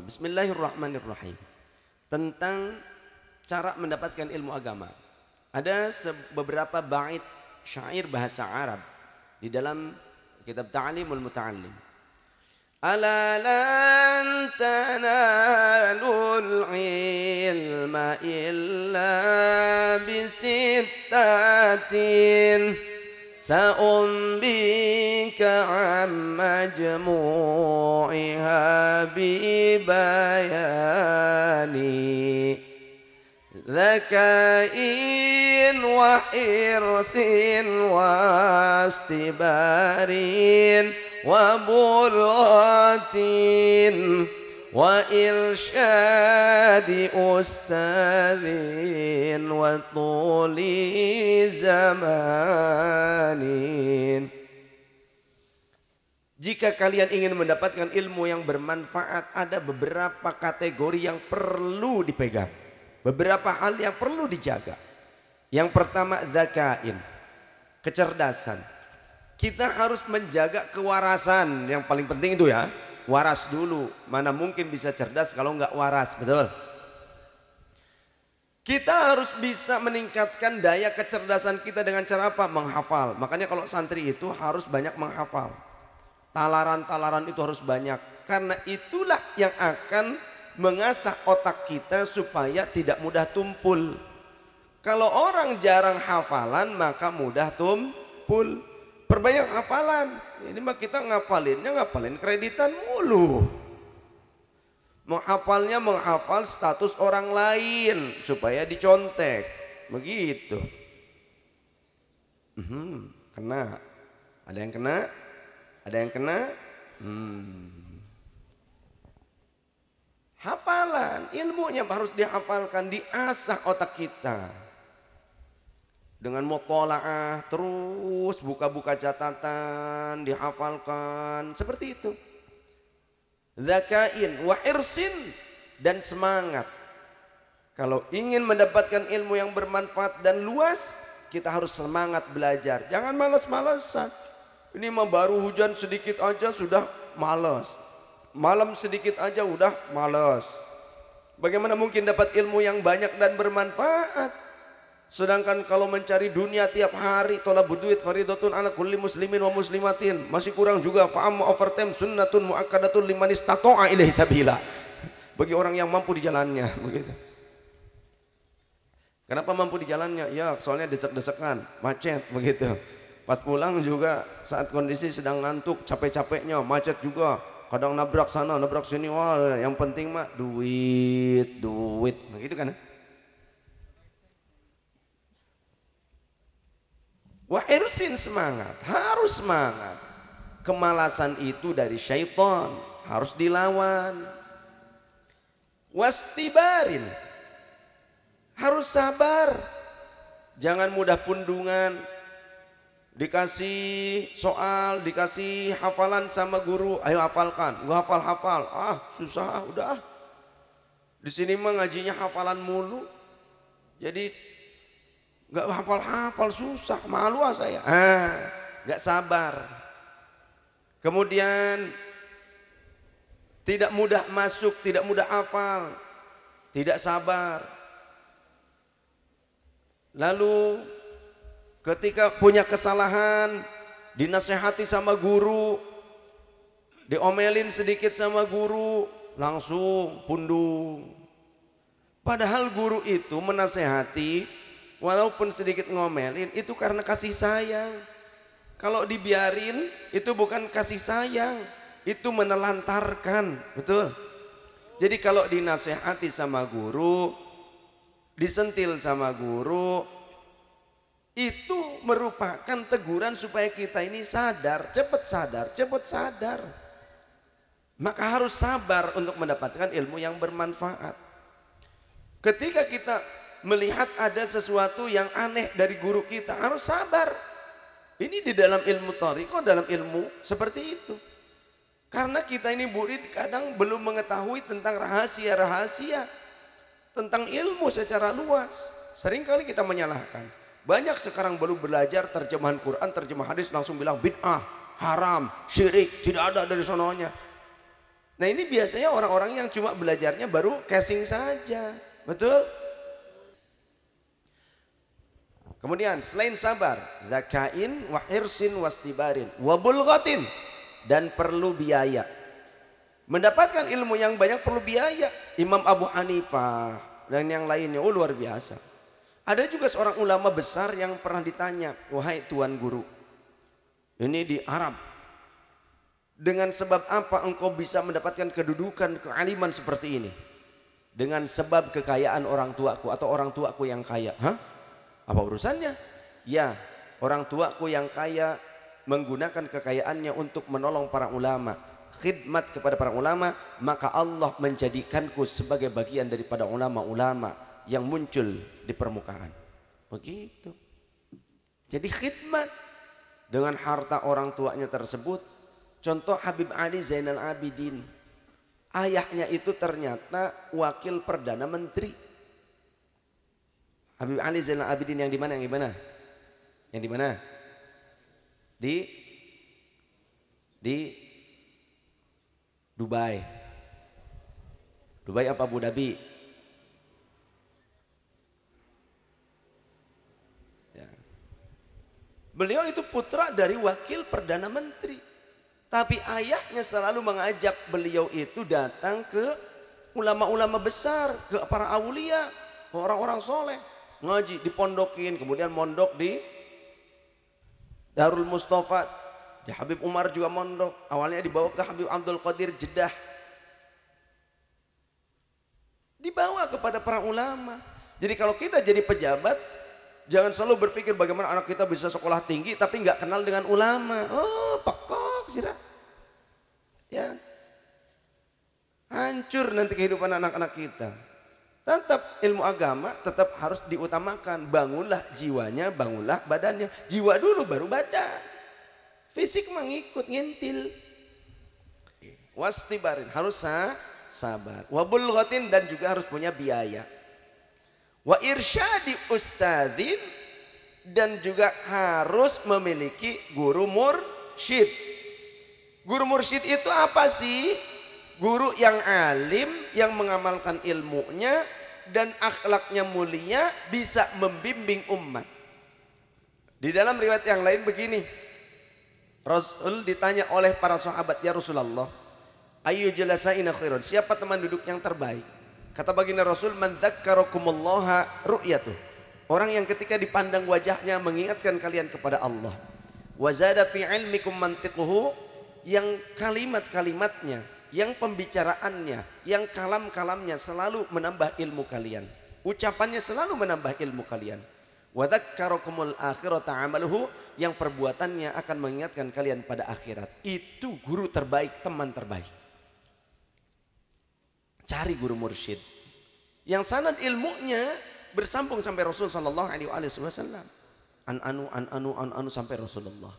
Bismillahirrahmanirrahim. Tentang cara mendapatkan ilmu agama. Ada beberapa bait syair bahasa Arab di dalam kitab Ta'limul Muta'allim. Ala lan tanalul ilma illa bisittatin sa'umbi عن مجموعها ببيان ذكاء وحرص واستبار وبرهة وإرشاد أستاذ وطول زمان Jika kalian ingin mendapatkan ilmu yang bermanfaat, ada beberapa kategori yang perlu dipegang. Beberapa hal yang perlu dijaga. Yang pertama, zakain. Kecerdasan. Kita harus menjaga kewarasan. Yang paling penting itu ya. Waras dulu. Mana mungkin bisa cerdas kalau nggak waras. Betul? Kita harus bisa meningkatkan daya kecerdasan kita dengan cara apa? Menghafal. Makanya kalau santri itu harus banyak menghafal. Talaran-talaran itu harus banyak. Karena itulah yang akan mengasah otak kita supaya tidak mudah tumpul. Kalau orang jarang hafalan maka mudah tumpul. Perbanyak hafalan. Ini mah kita ngapalinnya ngapalin kreditan mulu. Menghafalnya menghafal status orang lain supaya dicontek. Begitu. Hmm, kena. Ada yang kena? Ada yang kena? Hmm. Hafalan, ilmunya harus dihafalkan, diasah otak kita. Dengan mutolaah terus buka-buka catatan, dihafalkan, seperti itu. Zakain wa irsin dan semangat. Kalau ingin mendapatkan ilmu yang bermanfaat dan luas, kita harus semangat belajar. Jangan malas-malasan. Ini mah baru hujan sedikit aja sudah males. Malam sedikit aja udah males. Bagaimana mungkin dapat ilmu yang banyak dan bermanfaat? Sedangkan kalau mencari dunia tiap hari tolabud duit faridatun ala kulli muslimin wa muslimatin masih kurang juga fa'am overtime sunnatun muakkadatun liman istata'a ilaihi sabila. Bagi orang yang mampu di jalannya begitu. Kenapa mampu di jalannya? Ya, soalnya desek-desekan, macet begitu. Pas pulang juga saat kondisi sedang ngantuk, capek-capeknya, macet juga. Kadang nabrak sana, nabrak sini, wah yang penting mah duit, duit. Begitu nah, kan ya? Wah irsin semangat, harus semangat. Kemalasan itu dari syaitan, harus dilawan. Wastibarin, harus sabar. Jangan mudah pundungan, dikasih soal, dikasih hafalan sama guru, ayo hafalkan, gua hafal hafal, ah susah, udah. Di sini mah ngajinya hafalan mulu, jadi nggak hafal hafal susah, malu ah saya, ah nggak sabar. Kemudian tidak mudah masuk, tidak mudah hafal, tidak sabar. Lalu Ketika punya kesalahan, dinasehati sama guru, diomelin sedikit sama guru, langsung pundung. Padahal guru itu menasehati, walaupun sedikit ngomelin, itu karena kasih sayang. Kalau dibiarin, itu bukan kasih sayang, itu menelantarkan, betul? Jadi kalau dinasehati sama guru, disentil sama guru, itu merupakan teguran supaya kita ini sadar, cepat sadar, cepat sadar. Maka harus sabar untuk mendapatkan ilmu yang bermanfaat. Ketika kita melihat ada sesuatu yang aneh dari guru kita, harus sabar. Ini di dalam ilmu toriko, dalam ilmu seperti itu. Karena kita ini murid kadang belum mengetahui tentang rahasia-rahasia. Tentang ilmu secara luas. Seringkali kita menyalahkan. Banyak sekarang baru belajar terjemahan Quran, terjemahan hadis langsung bilang bid'ah, haram, syirik, tidak ada dari sononya. Nah ini biasanya orang-orang yang cuma belajarnya baru casing saja. Betul? Kemudian selain sabar, zakain wa hirsin wastibarin wa dan perlu biaya. Mendapatkan ilmu yang banyak perlu biaya. Imam Abu Hanifah dan yang lainnya oh, luar biasa. Ada juga seorang ulama besar yang pernah ditanya, wahai tuan guru, ini di Arab, dengan sebab apa engkau bisa mendapatkan kedudukan kealiman seperti ini? Dengan sebab kekayaan orang tuaku atau orang tuaku yang kaya. Hah? Apa urusannya? Ya, orang tuaku yang kaya menggunakan kekayaannya untuk menolong para ulama, khidmat kepada para ulama, maka Allah menjadikanku sebagai bagian daripada ulama-ulama yang muncul di permukaan. Begitu. Jadi khidmat dengan harta orang tuanya tersebut. Contoh Habib Ali Zainal Abidin. Ayahnya itu ternyata wakil perdana menteri. Habib Ali Zainal Abidin yang di mana? Yang di mana? Yang di mana? Di di Dubai. Dubai apa Abu Dhabi? Beliau itu putra dari wakil Perdana Menteri. Tapi ayahnya selalu mengajak beliau itu datang ke ulama-ulama besar, ke para awliya, orang-orang soleh. Ngaji, di dipondokin, kemudian mondok di Darul Mustafa. Di Habib Umar juga mondok. Awalnya dibawa ke Habib Abdul Qadir Jeddah. Dibawa kepada para ulama. Jadi kalau kita jadi pejabat, Jangan selalu berpikir bagaimana anak kita bisa sekolah tinggi tapi nggak kenal dengan ulama. Oh, pekok sih Ya. Hancur nanti kehidupan anak-anak kita. Tetap ilmu agama tetap harus diutamakan. Bangunlah jiwanya, bangunlah badannya. Jiwa dulu baru badan. Fisik mengikut ngintil. Iya. Wastibarin harus sabar. Wabul dan juga harus punya biaya. Wa irsyadi ustadzin dan juga harus memiliki guru mursyid. Guru mursyid itu apa sih? Guru yang alim yang mengamalkan ilmunya dan akhlaknya mulia bisa membimbing umat. Di dalam riwayat yang lain begini. Rasul ditanya oleh para sahabat, "Ya Rasulullah, ayu jelasaina khairun?" Siapa teman duduk yang terbaik? Kata baginda Rasul, "Madzakkarakumullaha ru'yatuh." Orang yang ketika dipandang wajahnya mengingatkan kalian kepada Allah. Wazada fi ilmikum mantiquhu yang kalimat-kalimatnya, yang pembicaraannya, yang kalam-kalamnya selalu menambah ilmu kalian. Ucapannya selalu menambah ilmu kalian. Wadakkarokumul akhirata amaluhu yang perbuatannya akan mengingatkan kalian pada akhirat. Itu guru terbaik, teman terbaik. Cari guru mursyid. Yang sanad ilmunya bersambung sampai Rasul sallallahu alaihi wasallam. An anu an anu an anu sampai Rasulullah.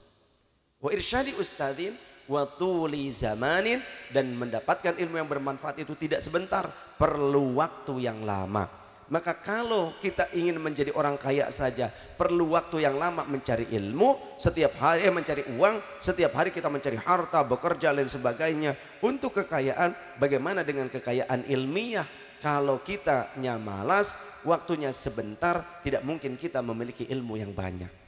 Wa irsyadi ustadzin wa tuli zamanin dan mendapatkan ilmu yang bermanfaat itu tidak sebentar, perlu waktu yang lama. Maka kalau kita ingin menjadi orang kaya saja perlu waktu yang lama mencari ilmu, setiap hari eh, mencari uang, setiap hari kita mencari harta, bekerja dan sebagainya untuk kekayaan. Bagaimana dengan kekayaan ilmiah? Kalau kita nyamalas waktunya sebentar, tidak mungkin kita memiliki ilmu yang banyak.